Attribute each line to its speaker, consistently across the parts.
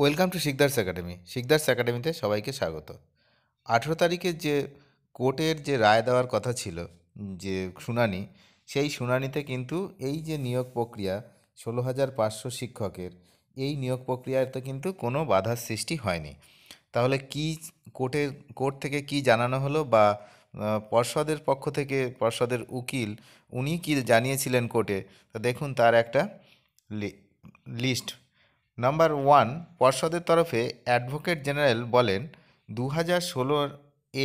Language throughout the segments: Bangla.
Speaker 1: welcome to Sikdar's academy Sikdar's একাডেমিতে সবাইকে স্বাগত আঠেরো তারিখে যে কোর্টের যে রায় দেওয়ার কথা ছিল যে শুনানি সেই শুনানিতে কিন্তু এই যে নিয়োগ প্রক্রিয়া ষোলো হাজার পাঁচশো শিক্ষকের এই নিয়োগ প্রক্রিয়াতে কিন্তু কোনো বাধার সৃষ্টি হয়নি তাহলে কি কোর্টের কোর্ট থেকে কি জানানো হলো বা পর্ষদের পক্ষ থেকে পর্ষদের উকিল উনি কি জানিয়েছিলেন কোর্টে তো দেখুন তার একটা লিস্ট নাম্বার ওয়ান পর্ষদের তরফে অ্যাডভোকেট জেনারেল বলেন দু হাজার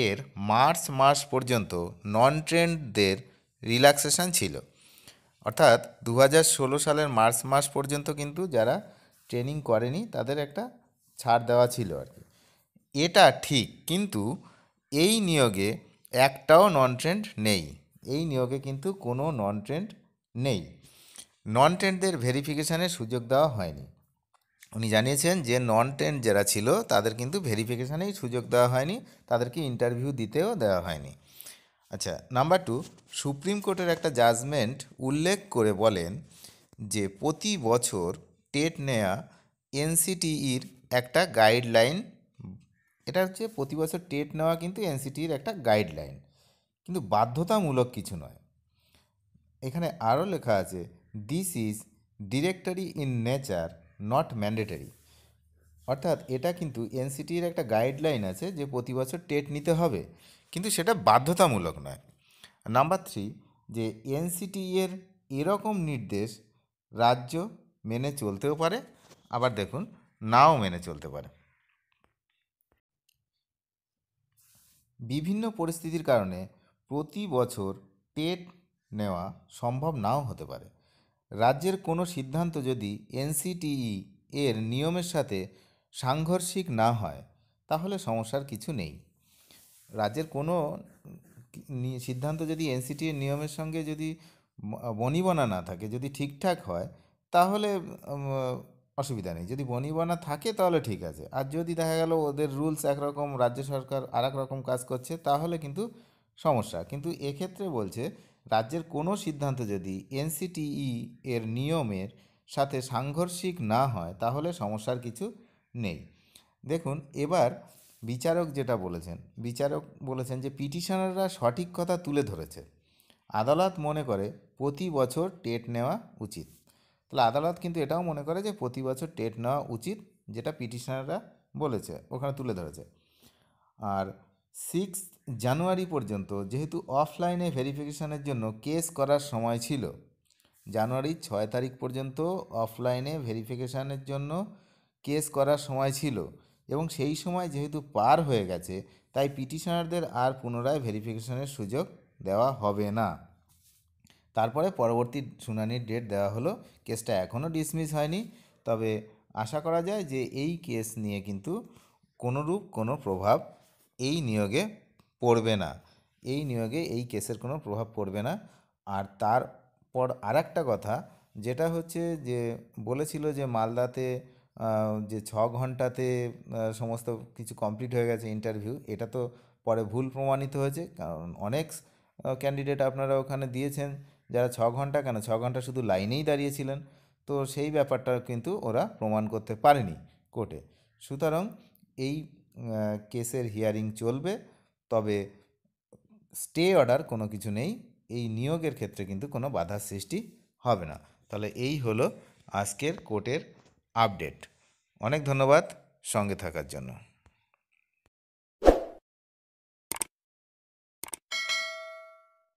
Speaker 1: এর মার্চ মাস পর্যন্ত নন ট্রেন্ডদের রিল্যাক্সেশন ছিল অর্থাৎ দু সালের মার্চ মাস পর্যন্ত কিন্তু যারা ট্রেনিং করেনি তাদের একটা ছাড় দেওয়া ছিল আর কি এটা ঠিক কিন্তু এই নিয়োগে একটাও নন ট্রেন্ড নেই এই নিয়োগে কিন্তু কোনো নন ট্রেন্ড নেই নন ট্রেন্ডদের ভেরিফিকেশানের সুযোগ দেওয়া হয়নি উনি জানিয়েছেন যে নন টেন্ট যারা ছিল তাদের কিন্তু ভেরিফিকেশানেই সুযোগ দেওয়া হয়নি তাদেরকে ইন্টারভিউ দিতেও দেওয়া হয়নি আচ্ছা নাম্বার টু সুপ্রিম কোর্টের একটা জাজমেন্ট উল্লেখ করে বলেন যে প্রতি বছর টেট নেয়া এনসিটিইর একটা গাইডলাইন এটা হচ্ছে প্রতি বছর টেট নেওয়া কিন্তু এনসিটির একটা গাইডলাইন কিন্তু বাধ্যতামূলক কিছু নয় এখানে আরও লেখা আছে this is directory in nature not mandatory অর্থাৎ এটা কিন্তু এনসিটির একটা গাইডলাইন আছে যে প্রতি বছর টেট নিতে হবে কিন্তু সেটা বাধ্যতামূলক নয় নাম্বার থ্রি যে এনসিটি এর এরকম নির্দেশ রাজ্য মেনে চলতেও পারে আবার দেখুন নাও মেনে চলতে পারে বিভিন্ন পরিস্থিতির কারণে প্রতি বছর টেট নেওয়া সম্ভব নাও হতে পারে রাজ্যের কোনো সিদ্ধান্ত যদি এনসিটিই এর নিয়মের সাথে সাংঘর্ষিক না হয় তাহলে সমস্যার কিছু নেই রাজ্যের কোনো সিদ্ধান্ত যদি এনসিটি এর নিয়মের সঙ্গে যদি বনিবনা না থাকে যদি ঠিকঠাক হয় তাহলে অসুবিধা নেই যদি বনিবনা থাকে তাহলে ঠিক আছে আর যদি দেখা গেল ওদের রুলস একরকম রাজ্য সরকার আর রকম কাজ করছে তাহলে কিন্তু সমস্যা কিন্তু এক্ষেত্রে বলছে রাজ্যের কোনো সিদ্ধান্ত যদি এনসিটিই এর নিয়মের সাথে সাংঘর্ষিক না হয় তাহলে সমস্যার কিছু নেই দেখুন এবার বিচারক যেটা বলেছেন বিচারক বলেছেন যে পিটিশনাররা সঠিক কথা তুলে ধরেছে আদালত মনে করে প্রতি বছর টেট নেওয়া উচিত তাহলে আদালত কিন্তু এটাও মনে করে যে প্রতি বছর টেট নেওয়া উচিত যেটা পিটিশনাররা বলেছে ওখানে তুলে ধরেছে আর সিক্স জানুয়ারি পর্যন্ত যেহেতু অফলাইনে ভেরিফিকেশানের জন্য কেস করার সময় ছিল জানুয়ারির ছয় তারিখ পর্যন্ত অফলাইনে ভেরিফিকেশানের জন্য কেস করার সময় ছিল এবং সেই সময় যেহেতু পার হয়ে গেছে তাই পিটিশনারদের আর পুনরায় ভেরিফিকেশানের সুযোগ দেওয়া হবে না তারপরে পরবর্তী শুনানির ডেট দেওয়া হলো কেসটা এখনও ডিসমিস হয়নি তবে আশা করা যায় যে এই কেস নিয়ে কিন্তু কোনোরূপ কোনো প্রভাব এই নিয়োগে পড়বে না এই নিয়োগে এই কেসের কোনো প্রভাব পড়বে না আর তারপর আর একটা কথা যেটা হচ্ছে যে বলেছিল যে মালদাতে যে ছ ঘন্টাতে সমস্ত কিছু কমপ্লিট হয়ে গেছে ইন্টারভিউ এটা তো পরে ভুল প্রমাণিত হয়েছে কারণ অনেক ক্যান্ডিডেট আপনারা ওখানে দিয়েছেন যারা ছ ঘন্টা কেন ছ ঘন্টা শুধু লাইনেই দাঁড়িয়েছিলেন তো সেই ব্যাপারটা কিন্তু ওরা প্রমাণ করতে পারেনি কোর্টে সুতরাং এই কেসের হিয়ারিং চলবে তবে স্টে অর্ডার কোনো কিছু নেই এই নিয়োগের ক্ষেত্রে কিন্তু কোনো বাধার সৃষ্টি হবে না তাহলে এই হলো আজকের কোর্টের আপডেট অনেক ধন্যবাদ সঙ্গে থাকার জন্য